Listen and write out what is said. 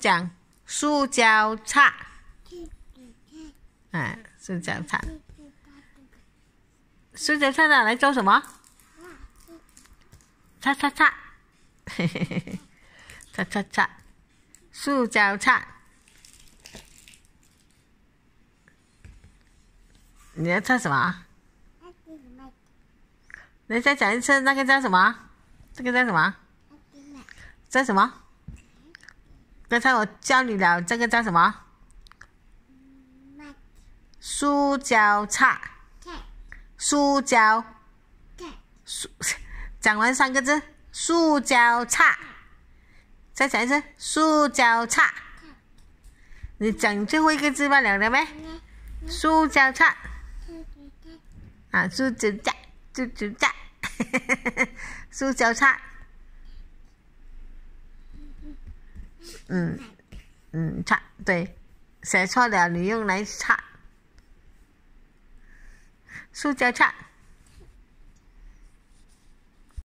讲塑胶叉，哎，塑胶叉，塑胶叉哪来做什么？叉叉叉，嘿嘿嘿嘿，叉叉擦，塑胶叉。你在唱什么？在再讲一次，那个叫什么？这个叫什么？叫什么？刚才我教你了，这个叫什么？素胶菜。菜。胶。讲完三个字，素胶菜。再讲一次，素胶菜。你讲最后一个字吧，聊聊呗。素胶菜。啊，素 胶菜，素椒菜。哈哈哈嗯，嗯，擦，对，写错了，你用来擦，塑胶擦。